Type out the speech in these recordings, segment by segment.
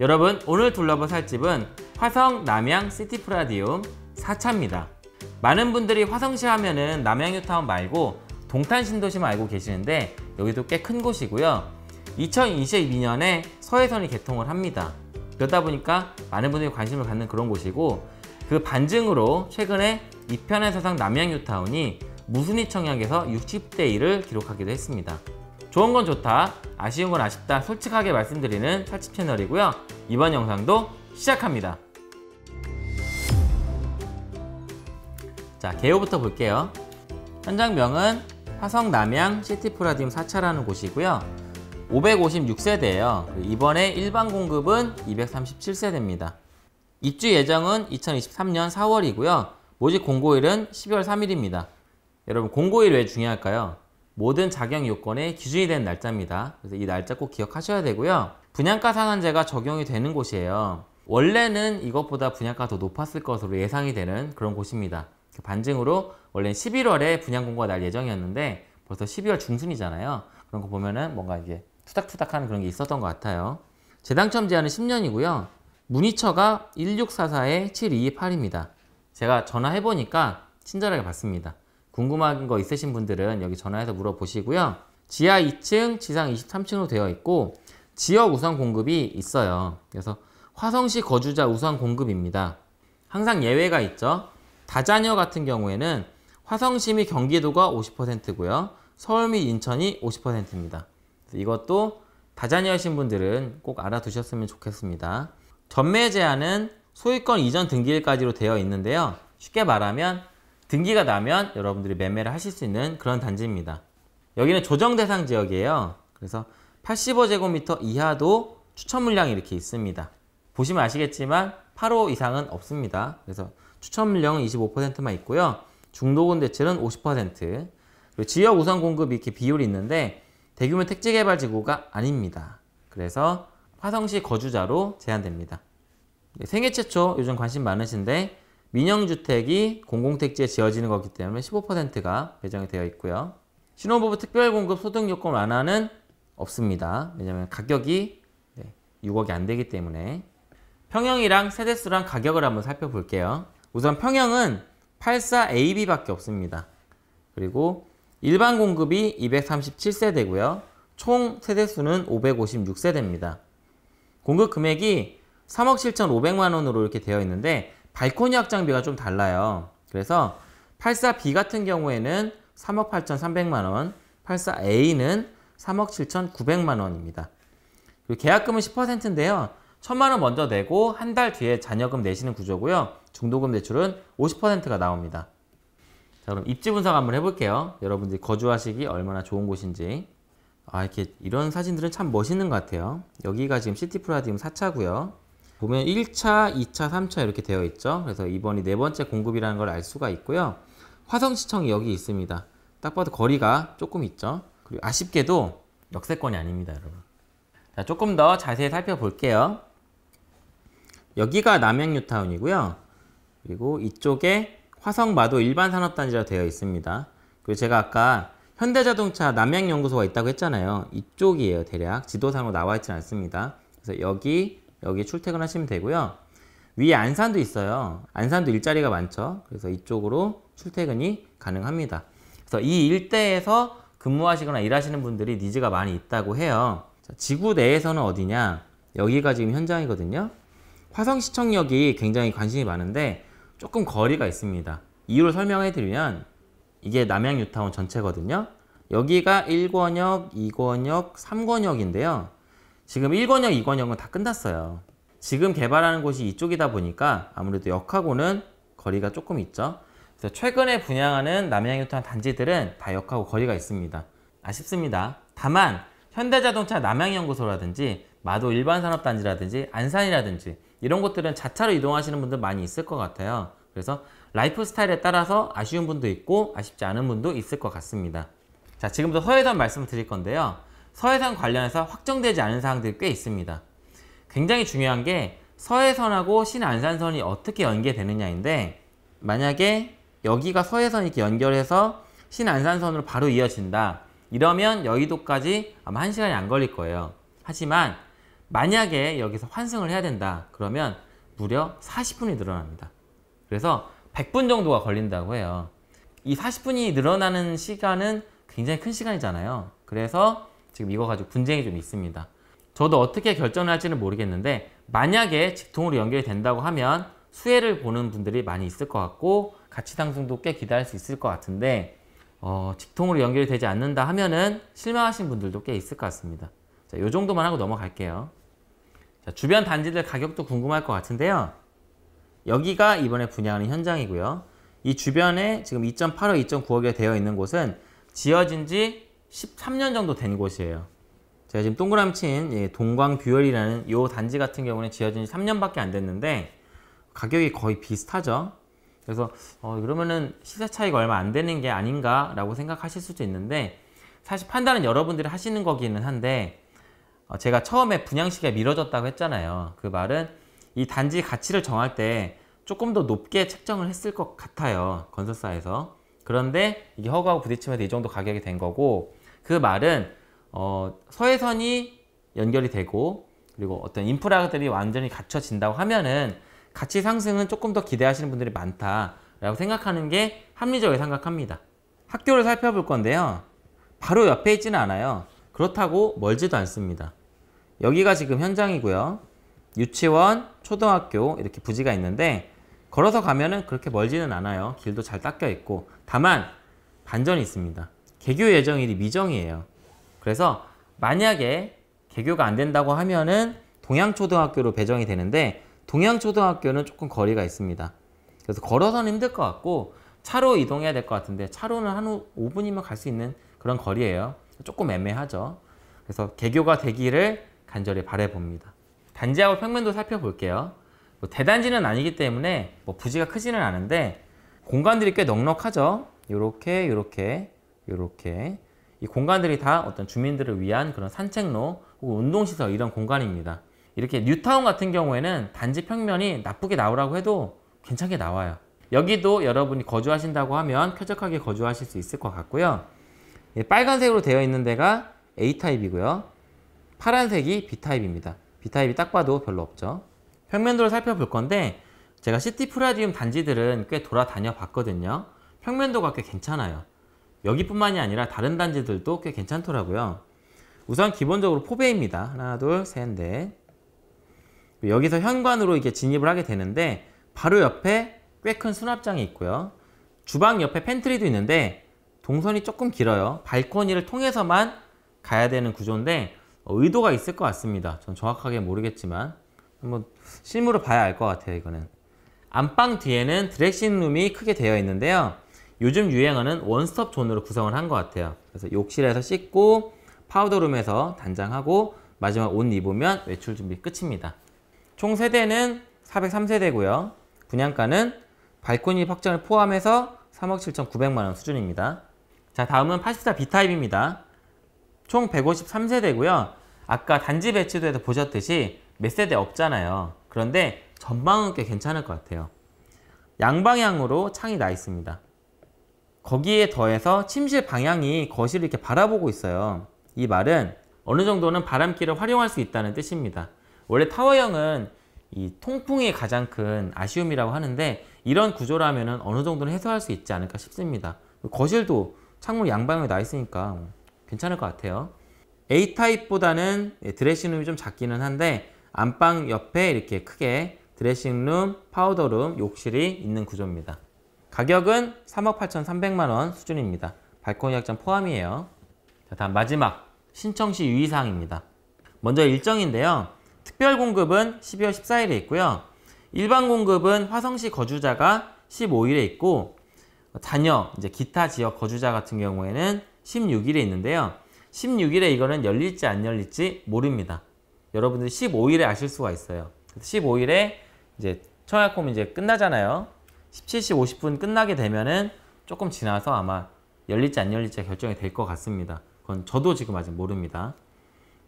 여러분 오늘 둘러본 살집은 화성 남양 시티프라디움 4차입니다. 많은 분들이 화성시 하면은 남양유타운 말고 동탄신도시만 알고 계시는데 여기도 꽤 큰 곳이고요. 2022년에 서해선이 개통을 합니다. 그러다 보니까 많은 분들이 관심을 갖는 그런 곳이고 그 반증으로 최근에 이편의 세상 남양유타운이 무순위 청약에서 60대 1을 기록하기도 했습니다. 좋은 건 좋다, 아쉬운 건 아쉽다 솔직하게 말씀드리는 살집 채널이고요. 이번 영상도 시작합니다. 자, 개요부터 볼게요. 현장명은 화성 남양 시티프라디움 4차라는 곳이고요. 556세대예요. 이번에 일반 공급은 237세대입니다. 입주 예정은 2023년 4월이고요. 모집 공고일은 12월 3일입니다. 여러분 공고일 왜 중요할까요? 모든 작용 요건의 기준이 된 날짜입니다. 그래서 이 날짜 꼭 기억하셔야 되고요. 분양가 상한제가 적용이 되는 곳이에요. 원래는 이것보다 분양가가 더 높았을 것으로 예상이 되는 그런 곳입니다. 그 반증으로 원래는 11월에 분양 공고가 날 예정이었는데 벌써 12월 중순이잖아요. 그런 거 보면은 뭔가 이게 투닥투닥하는 그런 게 있었던 것 같아요. 재당첨 제한은 10년이고요. 문의처가 1644-7228입니다. 제가 전화해보니까 친절하게 받습니다. 궁금한 거 있으신 분들은 여기 전화해서 물어보시고요. 지하 2층, 지상 23층으로 되어 있고 지역 우선 공급이 있어요. 그래서 화성시 거주자 우선 공급입니다. 항상 예외가 있죠. 다자녀 같은 경우에는 화성시 및 경기도가 50%고요. 서울 및 인천이 50%입니다. 이것도 다자녀이신 분들은 꼭 알아두셨으면 좋겠습니다. 전매 제한은 소유권 이전 등기일까지로 되어 있는데요. 쉽게 말하면 등기가 나면 여러분들이 매매를 하실 수 있는 그런 단지입니다. 여기는 조정 대상 지역이에요. 그래서 85제곱미터 이하도 추천 물량이 이렇게 있습니다. 보시면 아시겠지만 8호 이상은 없습니다. 그래서 추천 물량은 25%만 있고요. 중도금 대출은 50% 그리고 지역 우선 공급이 이렇게 비율이 있는데 대규모 택지개발지구가 아닙니다. 그래서 화성시 거주자로 제한됩니다. 네, 생애 최초 요즘 관심 많으신데 민영주택이 공공택지에 지어지는 거기 때문에 15%가 배정이 되어 있고요. 신혼부부 특별공급 소득요건 완화는 없습니다. 왜냐하면 가격이 6억이 안 되기 때문에 평형이랑 세대수랑 가격을 한번 살펴볼게요. 우선 평형은 84AB밖에 없습니다. 그리고 일반 공급이 237세대고요. 총 세대수는 556세대입니다. 공급 금액이 3억 7,500만 원으로 이렇게 되어 있는데 발코니 확장비가 좀 달라요. 그래서 84B 같은 경우에는 3억 8,300만 원, 84A는 3억 7,900만 원입니다. 그리고 계약금은 10%인데요. 1천만 원 먼저 내고 한 달 뒤에 잔여금 내시는 구조고요. 중도금 대출은 50%가 나옵니다. 자 그럼 입지 분석 한번 해볼게요. 여러분들이 거주하시기 얼마나 좋은 곳인지 아 이렇게 이런 사진들은 참 멋있는 것 같아요. 여기가 지금 시티프라디움 4차고요. 보면 1차, 2차, 3차 이렇게 되어 있죠. 그래서 이번이네 번째 공급이라는 걸 알 수가 있고요. 화성시청이 여기 있습니다. 딱 봐도 거리가 조금 있죠. 그리고 아쉽게도 역세권이 아닙니다, 여러분. 자, 조금 더 자세히 살펴볼게요. 여기가 남양유타운이고요 그리고 이쪽에 화성마도 일반산업단지라 되어 있습니다. 그리고 제가 아까 현대자동차 남양연구소가 있다고 했잖아요. 이쪽이에요, 대략. 지도상으로 나와 있지는 않습니다. 그래서 여기 여기 출퇴근하시면 되고요. 위에 안산도 있어요. 안산도 일자리가 많죠. 그래서 이쪽으로 출퇴근이 가능합니다. 그래서 이 일대에서 근무하시거나 일하시는 분들이 니즈가 많이 있다고 해요. 자, 지구 내에서는 어디냐? 여기가 지금 현장이거든요. 화성시청역이 굉장히 관심이 많은데 조금 거리가 있습니다. 이유를 설명해 드리면 이게 남양유타운 전체거든요. 여기가 1권역, 2권역, 3권역인데요. 지금 1권역, 2권역은 다 끝났어요. 지금 개발하는 곳이 이쪽이다 보니까 아무래도 역하고는 거리가 조금 있죠. 그래서 최근에 분양하는 남양유통 단지들은 다 역하고 거리가 있습니다. 아쉽습니다. 다만 현대자동차 남양연구소라든지 마도 일반산업단지라든지 안산이라든지 이런 곳들은 자차로 이동하시는 분들 많이 있을 것 같아요. 그래서 라이프 스타일에 따라서 아쉬운 분도 있고 아쉽지 않은 분도 있을 것 같습니다. 자, 지금부터 서해전 말씀을 드릴 건데요. 서해선 관련해서 확정되지 않은 사항들이 꽤 있습니다. 굉장히 중요한 게 서해선하고 신안산선이 어떻게 연계되느냐인데 만약에 여기가 서해선 이렇게 연결해서 신안산선으로 바로 이어진다. 이러면 여의도까지 아마 1시간이안 걸릴 거예요. 하지만 만약에 여기서 환승을 해야 된다. 그러면 무려 40분이 늘어납니다. 그래서 100분 정도가 걸린다고 해요. 이 40분이 늘어나는 시간은 굉장히 큰 시간이잖아요. 그래서 지금 이거 가지고 분쟁이 좀 있습니다. 저도 어떻게 결정을 할지는 모르겠는데 만약에 직통으로 연결이 된다고 하면 수혜를 보는 분들이 많이 있을 것 같고 가치 상승도 꽤 기대할 수 있을 것 같은데 어, 직통으로 연결이 되지 않는다 하면은 실망하신 분들도 꽤 있을 것 같습니다. 자, 요 정도만 하고 넘어갈게요. 자, 주변 단지들 가격도 궁금할 것 같은데요. 여기가 이번에 분양하는 현장이고요. 이 주변에 지금 2.8억, 2 9억이 되어 있는 곳은 지어진 지 13년 정도 된 곳이에요. 제가 지금 동그라미 친 예, 동광뷰얼이라는 이 단지 같은 경우는 지어진 지 3년밖에 안 됐는데 가격이 거의 비슷하죠. 그래서 어, 그러면은 시세 차이가 얼마 안 되는 게 아닌가라고 생각하실 수도 있는데 사실 판단은 여러분들이 하시는 거기는 한데 어, 제가 처음에 분양시기가 미뤄졌다고 했잖아요. 그 말은 이 단지 가치를 정할 때 조금 더 높게 책정을 했을 것 같아요. 건설사에서. 그런데 이게 허가하고 부딪히면서 이 정도 가격이 된 거고 그 말은 어, 서해선이 연결이 되고 그리고 어떤 인프라들이 완전히 갖춰진다고 하면은 가치 상승은 조금 더 기대하시는 분들이 많다라고 생각하는 게 합리적으로 생각합니다. 학교를 살펴볼 건데요. 바로 옆에 있지는 않아요. 그렇다고 멀지도 않습니다. 여기가 지금 현장이고요. 유치원, 초등학교 이렇게 부지가 있는데 걸어서 가면은 그렇게 멀지는 않아요. 길도 잘 닦여 있고 다만 반전이 있습니다. 개교 예정일이 미정이에요. 그래서 만약에 개교가 안 된다고 하면은 동양초등학교로 배정이 되는데 동양초등학교는 조금 거리가 있습니다. 그래서 걸어서는 힘들 것 같고 차로 이동해야 될 것 같은데 차로는 한 5분이면 갈 수 있는 그런 거리예요. 조금 애매하죠. 그래서 개교가 되기를 간절히 바래봅니다. 단지하고 평면도 살펴볼게요. 뭐 대단지는 아니기 때문에 뭐 부지가 크지는 않은데 공간들이 꽤 넉넉하죠. 이렇게이렇게 이렇게 이 공간들이 다 어떤 주민들을 위한 그런 산책로 혹은 운동시설 이런 공간입니다. 이렇게 뉴타운 같은 경우에는 단지 평면이 나쁘게 나오라고 해도 괜찮게 나와요. 여기도 여러분이 거주하신다고 하면 쾌적하게 거주하실 수 있을 것 같고요. 예, 빨간색으로 되어 있는 데가 A타입이고요. 파란색이 B타입입니다. B타입이 딱 봐도 별로 없죠. 평면도를 살펴볼 건데 제가 시티 프라디움 단지들은 꽤 돌아다녀 봤거든요. 평면도가 꽤 괜찮아요. 여기뿐만이 아니라 다른 단지들도 꽤 괜찮더라고요. 우선 기본적으로 포배입니다. 하나, 둘, 셋, 넷. 여기서 현관으로 이렇게 진입을 하게 되는데 바로 옆에 꽤 큰 수납장이 있고요. 주방 옆에 팬트리도 있는데 동선이 조금 길어요. 발코니를 통해서만 가야 되는 구조인데 의도가 있을 것 같습니다. 전 정확하게 모르겠지만 한번 실물을 봐야 알 것 같아요. 이거는 안방 뒤에는 드레싱룸이 크게 되어 있는데요. 요즘 유행하는 원스톱 존으로 구성을 한 것 같아요 그래서 욕실에서 씻고 파우더룸에서 단장하고 마지막 옷 입으면 외출 준비 끝입니다 총 세대는 403세대고요 분양가는 발코니 확장을 포함해서 3억 7,900만원 수준입니다 자 다음은 84 B타입입니다 총 153세대고요 아까 단지 배치도에서 보셨듯이 몇 세대 없잖아요 그런데 전방은꽤 괜찮을 것 같아요 양방향으로 창이 나 있습니다 거기에 더해서 침실 방향이 거실을 이렇게 바라보고 있어요. 이 말은 어느 정도는 바람길을 활용할 수 있다는 뜻입니다. 원래 타워형은 이 통풍이 가장 큰 아쉬움이라고 하는데 이런 구조라면 어느 정도는 해소할 수 있지 않을까 싶습니다. 거실도 창문 양방향에 나 있으니까 괜찮을 것 같아요. A타입보다는 드레싱룸이 좀 작기는 한데 안방 옆에 이렇게 크게 드레싱룸, 파우더룸, 욕실이 있는 구조입니다. 가격은 3억 8,300만 원 수준입니다. 발코니 확장 포함이에요. 자, 다음 마지막 신청 시 유의사항입니다. 먼저 일정인데요. 특별 공급은 12월 14일에 있고요. 일반 공급은 화성시 거주자가 15일에 있고 자녀, 이제 기타 지역 거주자 같은 경우에는 16일에 있는데요. 16일에 이거는 열릴지 안 열릴지 모릅니다. 여러분들 15일에 아실 수가 있어요. 15일에 이제 청약홈 이제 끝나잖아요. 17시 50분 끝나게 되면은 조금 지나서 아마 열릴지 안 열릴지 결정이 될 것 같습니다. 그건 저도 지금 아직 모릅니다.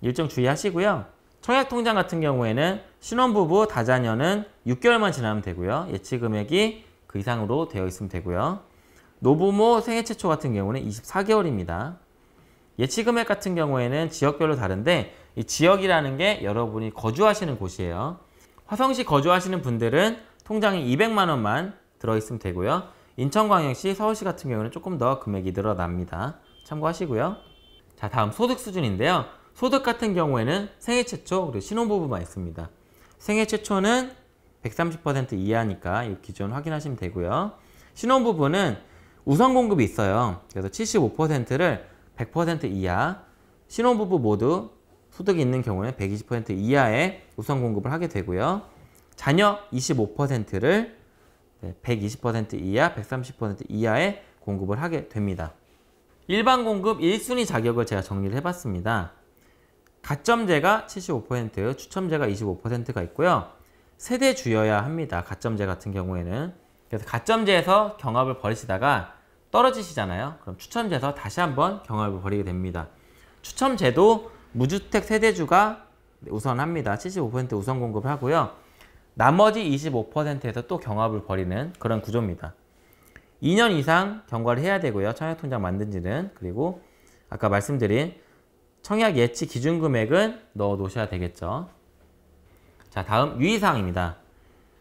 일정 주의하시고요. 청약통장 같은 경우에는 신혼부부 다자녀는 6개월만 지나면 되고요. 예치금액이 그 이상으로 되어 있으면 되고요. 노부모 생애 최초 같은 경우는 24개월입니다. 예치금액 같은 경우에는 지역별로 다른데 이 지역이라는 게 여러분이 거주하시는 곳이에요. 화성시 거주하시는 분들은 통장에 200만 원만 들어있으면 되고요. 인천광역시, 서울시 같은 경우는 조금 더 금액이 늘어납니다. 참고하시고요. 자, 다음 소득 수준인데요. 소득 같은 경우에는 생애 최초, 그리고 신혼부부만 있습니다. 생애 최초는 130% 이하니까 이 기준 확인하시면 되고요. 신혼부부는 우선 공급이 있어요. 그래서 75%를 100% 이하, 신혼부부 모두 소득이 있는 경우는 120% 이하의 우선 공급을 하게 되고요. 자녀 25%를 120% 이하, 130% 이하의 공급을 하게 됩니다. 일반 공급 1순위 자격을 제가 정리를 해봤습니다. 가점제가 75%, 추첨제가 25%가 있고요. 세대 주여야 합니다. 가점제 같은 경우에는. 그래서 가점제에서 경합을 벌이시다가 떨어지시잖아요. 그럼 추첨제에서 다시 한번 경합을 벌이게 됩니다. 추첨제도 무주택 세대주가 우선합니다. 75% 우선 공급을 하고요. 나머지 25%에서 또 경합을 벌이는 그런 구조입니다. 2년 이상 경과를 해야 되고요. 청약통장 만든지는 그리고 아까 말씀드린 청약 예치 기준 금액은 넣어 놓으셔야 되겠죠. 자 다음 유의사항입니다.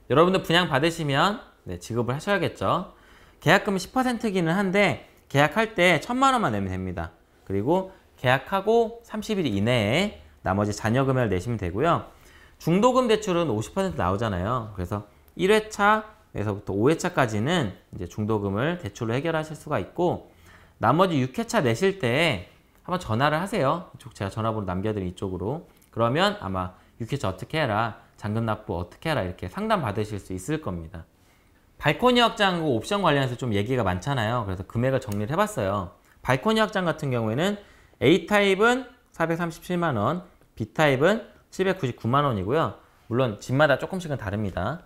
여러분들 분양 받으시면 네, 지급을 하셔야겠죠. 계약금 10%기는 한데 계약할 때 천만 원만 내면 됩니다. 그리고 계약하고 30일 이내에 나머지 잔여금액을 내시면 되고요. 중도금 대출은 50% 나오잖아요. 그래서 1회차에서부터 5회차까지는 이제 중도금을 대출로 해결하실 수가 있고 나머지 6회차 내실 때 한번 전화를 하세요. 이쪽 제가 전화번호 남겨드린 이쪽으로. 그러면 아마 6회차 어떻게 해라, 잔금 납부 어떻게 해라 이렇게 상담 받으실 수 있을 겁니다. 발코니 확장하고 옵션 관련해서 좀 얘기가 많잖아요. 그래서 금액을 정리를 해봤어요. 발코니 확장 같은 경우에는 A타입은 437만원, B타입은 799만 원이고요. 물론 집마다 조금씩은 다릅니다.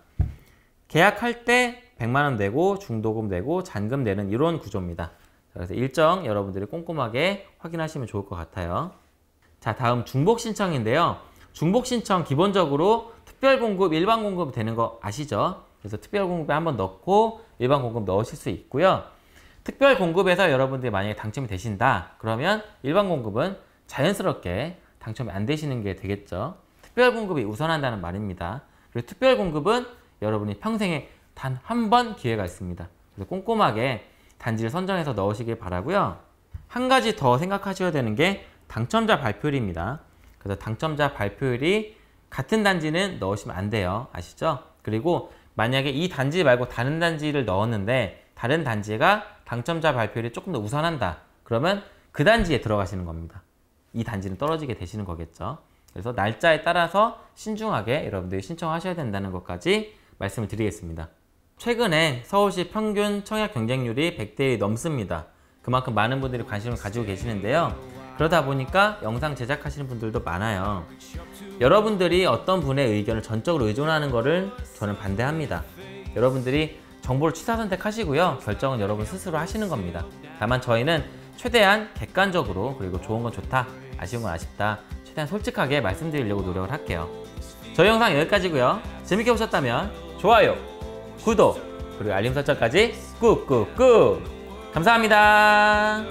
계약할 때 100만 원 내고 중도금 내고 잔금 내는 이런 구조입니다. 그래서 일정 여러분들이 꼼꼼하게 확인하시면 좋을 것 같아요. 자 다음 중복 신청인데요. 중복 신청 기본적으로 특별 공급, 일반 공급 되는 거 아시죠? 그래서 특별 공급에 한번 넣고 일반 공급 넣으실 수 있고요. 특별 공급에서 여러분들이 만약에 당첨이 되신다 그러면 일반 공급은 자연스럽게 당첨이 안 되시는 게 되겠죠. 특별 공급이 우선한다는 말입니다. 그리고 특별 공급은 여러분이 평생에 단 한 번 기회가 있습니다. 그래서 꼼꼼하게 단지를 선정해서 넣으시길 바라고요. 한 가지 더 생각하셔야 되는 게 당첨자 발표율입니다. 그래서 당첨자 발표율이 같은 단지는 넣으시면 안 돼요. 아시죠? 그리고 만약에 이 단지 말고 다른 단지를 넣었는데 다른 단지가 당첨자 발표율이 조금 더 우선한다. 그러면 그 단지에 들어가시는 겁니다. 이 단지는 떨어지게 되시는 거겠죠. 그래서 날짜에 따라서 신중하게 여러분들이 신청하셔야 된다는 것까지 말씀을 드리겠습니다. 최근에 서울시 평균 청약 경쟁률이 100대 1 넘습니다. 그만큼 많은 분들이 관심을 가지고 계시는데요. 그러다 보니까 영상 제작하시는 분들도 많아요. 여러분들이 어떤 분의 의견을 전적으로 의존하는 것을 저는 반대합니다. 여러분들이 정보를 취사 선택하시고요. 결정은 여러분 스스로 하시는 겁니다. 다만 저희는 최대한 객관적으로 그리고 좋은 건 좋다 아쉬운 건 아쉽다 최대한 솔직하게 말씀드리려고 노력을 할게요 저희 영상 여기까지고요 재밌게 보셨다면 좋아요 구독 그리고 알림 설정까지 꾹꾹꾹 감사합니다